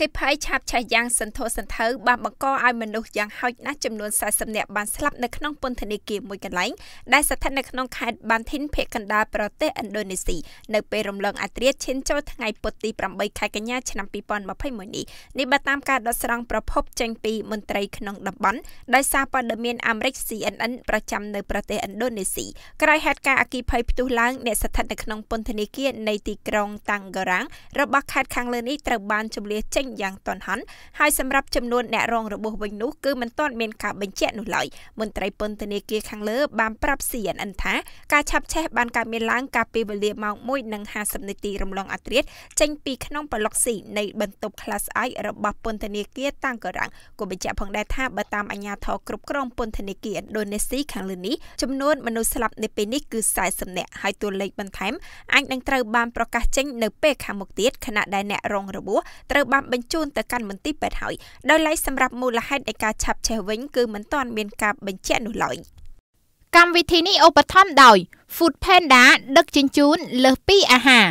គេភ័យឆាបឆេះយ៉ាងសន្ធោសន្ធៅបានបង្កឲ្យមនុស្សយ៉ាងហោចណាស់ចំនួន40នាក់បានស្លាប់នៅក្នុងពន្ធនាគារមួយកន្លែងដែលស្ថិតនៅក្នុងខេត្តបានធីនភេកកណ្ដាលប្រទេសឥណ្ឌូនេស៊ីនៅពេលរំលងអត្រាឈានចូលថ្ងៃពុធទី8ខែកញ្ញាឆ្នាំ2021នេះនេះបើតាមការដកស្រង់ប្រភពចេញពីមន្ត្រីក្នុងតំបន់ដោយសារព័ត៌មានអាមេរិក CNN ប្រចាំនៅប្រទេសឥណ្ឌូនេស៊ីក្រោយហេតុការណ៍អគិភ័យផ្ទុះឡើងអ្នកស្ថិតនៅក្នុងពន្ធនាគារនៃទីក្រុងតាំងការ៉ាងរបស់ខេត្តខាងលើនេះត្រូវបានជម្លៀសចេញវិញយ៉ាងទាន់ហ័នហើយសម្រាប់ចំនួនអ្នករងរបួសវិញនោះគឺមិនទាន់មានការបញ្ជាក់នោះឡើយមន្ត្រីពន្ធនាគារខាងលើ បានប្រាប់ CNN ថាការឆាប់ឆេះ បានកើតមានឡើងកាលពីវេលាម៉ោង1:50នាទីរំលងអត្រាចេញពីក្នុងប្លុក C នៃបន្ទប់ Class I របស់ពន្ធនាគារតាំងការ៉ាំងក៏បញ្ជាក់ផងដែរថាបើតាមអាជ្ញាធរគ្រប់គ្រងពន្ធនាគារឥណ្ឌូនេស៊ីខាងលើនេះចំនួនមនុស្សស្លាប់នៅពេលនេះគឺ40នាក់ហើយតួលេខបន្ថែមអាចនឹងត្រូវបានប្រកាសចេញនៅពេលខាងមុខទៀតខណៈដែលអ្នករងរបួសត្រូវបានបបញ្ជូនទៅកាន់មន្ទីរពេទ្យហើយដោយឡែកសម្រាប់មូលហេតុនៃការឆាប់ឆេះវិញគឺមិនទាន់មានការបញ្ជាក់នោះឡើយកម្មវិធីនេះឧបត្ថម្ភដោយ Food Panda ដឹកជញ្ជូនលើសពីអាហារ